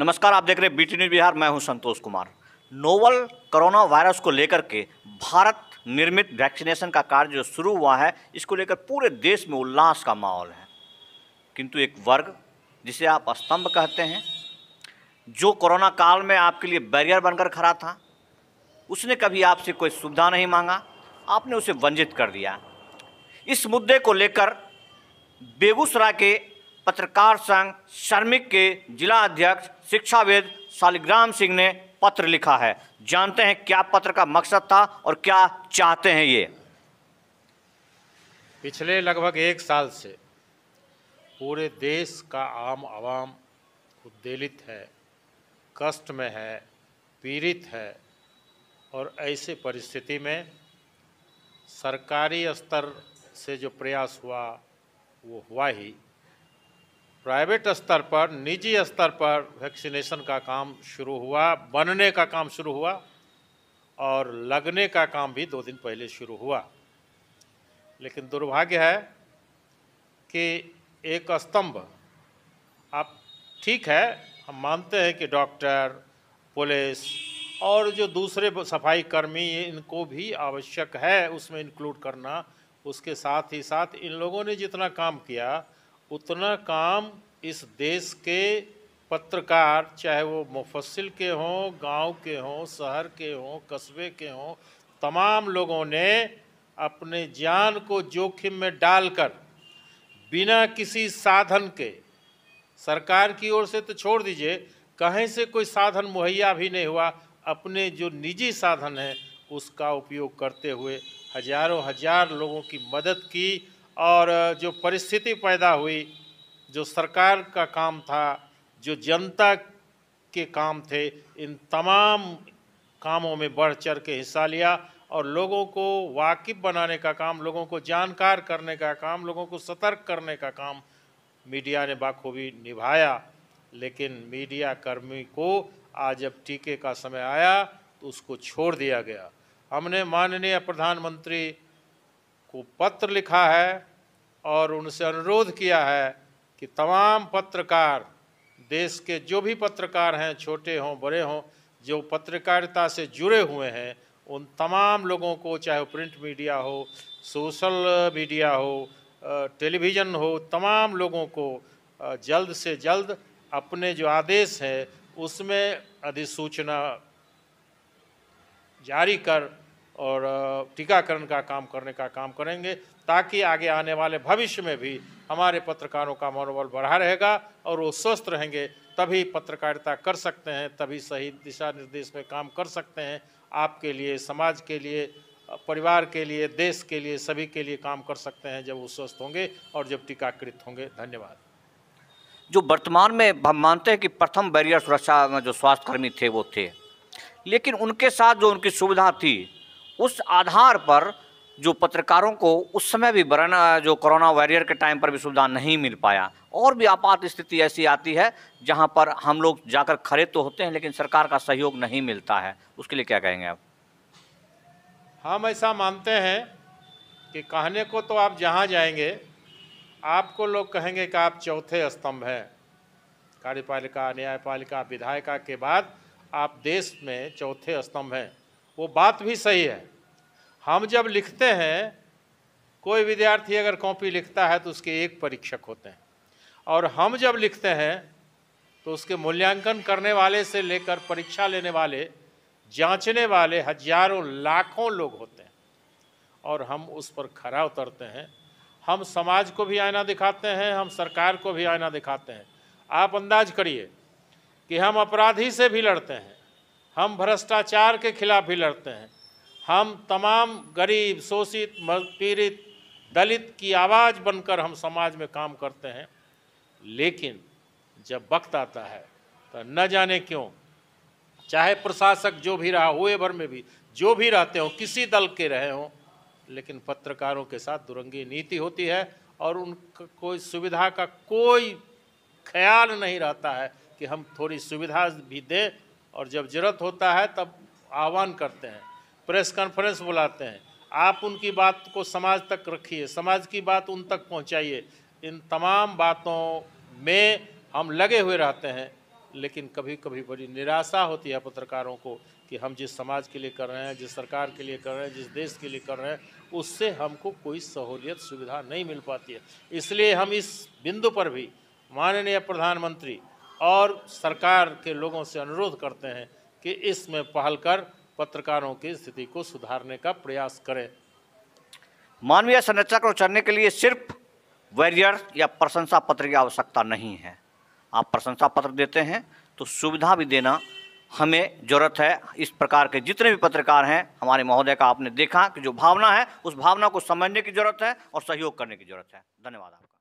नमस्कार आप देख रहे हैं बीटी न्यूज बिहार मैं हूं Santosh Kumar novel corona virus को लेकर के भारत निर्मित वैक्सीनेशन का कार्य जो शुरू हुआ है इसको लेकर पूरे देश में उल्लास का माहौल है किंतु एक वर्ग जिसे आप स्तंभ कहते हैं जो कोरोना काल में आपके लिए बैरियर बनकर खड़ा था उसने कभी आपसे कोई सुविधा नहीं मांगा आपने उसे वंचित कर दिया इस मुद्दे को लेकर बेगूसराय के पत्रकार संघ श्रमिक के जिला अध्यक्ष शिक्षाविद शालिग्राम सिंह ने पत्र लिखा है जानते हैं क्या पत्र का मकसद था और क्या चाहते हैं ये पिछले लगभग एक साल से पूरे देश का आम आवाम उद्देलित है कष्ट में है पीड़ित है और ऐसे परिस्थिति में सरकारी स्तर से जो प्रयास हुआ वो हुआ ही प्राइवेट स्तर पर निजी स्तर पर वैक्सीनेशन का काम शुरू हुआ बनने का काम शुरू हुआ और लगने का काम भी दो दिन पहले शुरू हुआ लेकिन दुर्भाग्य है कि एक स्तंभ आप ठीक है हम मानते हैं कि डॉक्टर पुलिस और जो दूसरे सफाई कर्मी इनको भी आवश्यक है उसमें इंक्लूड करना उसके साथ ही साथ इन लोगों ने जितना काम किया उतना काम इस देश के पत्रकार चाहे वो मुफसिल के हों गांव के हों शहर के हों कस्बे के हों तमाम लोगों ने अपने जान को जोखिम में डालकर बिना किसी साधन के सरकार की ओर से तो छोड़ दीजिए कहीं से कोई साधन मुहैया भी नहीं हुआ अपने जो निजी साधन हैं उसका उपयोग करते हुए हजारों हजार लोगों की मदद की और जो परिस्थिति पैदा हुई जो सरकार का काम था जो जनता के काम थे इन तमाम कामों में बढ़ चढ़ के हिस्सा लिया और लोगों को वाकिफ बनाने का काम लोगों को जानकार करने का काम लोगों को सतर्क करने का काम मीडिया ने बाखूबी निभाया लेकिन मीडिया कर्मी को आज जब टीके का समय आया तो उसको छोड़ दिया गया हमने माननीय प्रधानमंत्री को पत्र लिखा है और उनसे अनुरोध किया है कि तमाम पत्रकार देश के जो भी पत्रकार हैं छोटे हों बड़े हों जो पत्रकारिता से जुड़े हुए हैं उन तमाम लोगों को चाहे वो प्रिंट मीडिया हो सोशल मीडिया हो टेलीविज़न हो तमाम लोगों को जल्द से जल्द अपने जो आदेश है उसमें अधिसूचना जारी कर और टीकाकरण का काम करने का काम करेंगे ताकि आगे आने वाले भविष्य में भी हमारे पत्रकारों का मनोबल बढ़ा रहेगा और वो स्वस्थ रहेंगे तभी पत्रकारिता कर सकते हैं तभी सही दिशा निर्देश में काम कर सकते हैं आपके लिए समाज के लिए परिवार के लिए देश के लिए सभी के लिए काम कर सकते हैं जब वो स्वस्थ होंगे और जब टीकाकृत होंगे धन्यवाद जो वर्तमान में हम मानते हैं कि प्रथम बैरियर सुरक्षा जो स्वास्थ्यकर्मी थे वो थे लेकिन उनके साथ जो उनकी सुविधा थी उस आधार पर जो पत्रकारों को उस समय भी वरना जो कोरोना वॉरियर के टाइम पर भी सुविधा नहीं मिल पाया और भी आपात स्थिति ऐसी आती है जहां पर हम लोग जाकर खड़े तो होते हैं लेकिन सरकार का सहयोग नहीं मिलता है उसके लिए क्या कहेंगे आप हम ऐसा मानते हैं कि कहने को तो आप जहाँ जाएंगे आपको लोग कहेंगे कि आप चौथे स्तंभ हैं कार्यपालिका न्यायपालिका विधायिका के बाद आप देश में चौथे स्तंभ हैं वो बात भी सही है हम जब लिखते हैं कोई विद्यार्थी अगर कॉपी लिखता है तो उसके एक परीक्षक होते हैं और हम जब लिखते हैं तो उसके मूल्यांकन करने वाले से लेकर परीक्षा लेने वाले जांचने वाले हजारों लाखों लोग होते हैं और हम उस पर खरा उतरते हैं हम समाज को भी आईना दिखाते हैं हम सरकार को भी आईना दिखाते हैं आप अंदाज करिए कि हम अपराधी से भी लड़ते हैं हम भ्रष्टाचार के खिलाफ भी लड़ते हैं हम तमाम गरीब शोषित पीड़ित दलित की आवाज़ बनकर हम समाज में काम करते हैं लेकिन जब वक्त आता है तो न जाने क्यों चाहे प्रशासक जो भी रहा हुए भर में भी जो भी रहते हों किसी दल के रहे हों लेकिन पत्रकारों के साथ दुरंगी नीति होती है और उनका कोई सुविधा का कोई ख्याल नहीं रहता है कि हम थोड़ी सुविधा भी दें और जब जरूरत होता है तब आह्वान करते हैं प्रेस कॉन्फ्रेंस बुलाते हैं आप उनकी बात को समाज तक रखिए समाज की बात उन तक पहुंचाइए इन तमाम बातों में हम लगे हुए रहते हैं लेकिन कभी कभी बड़ी निराशा होती है पत्रकारों को कि हम जिस समाज के लिए कर रहे हैं जिस सरकार के लिए कर रहे हैं जिस देश के लिए कर रहे हैं उससे हमको कोई सहूलियत सुविधा नहीं मिल पाती है इसलिए हम इस बिंदु पर भी माननीय प्रधानमंत्री और सरकार के लोगों से अनुरोध करते हैं कि इसमें पहल कर पत्रकारों की स्थिति को सुधारने का प्रयास करें मानवीय संरचना को चलने के लिए सिर्फ वैरियर या प्रशंसा पत्र की आवश्यकता नहीं है आप प्रशंसा पत्र देते हैं तो सुविधा भी देना हमें ज़रूरत है इस प्रकार के जितने भी पत्रकार हैं हमारे महोदय का आपने देखा कि जो भावना है उस भावना को समझने की ज़रूरत है और सहयोग करने की ज़रूरत है धन्यवाद आपका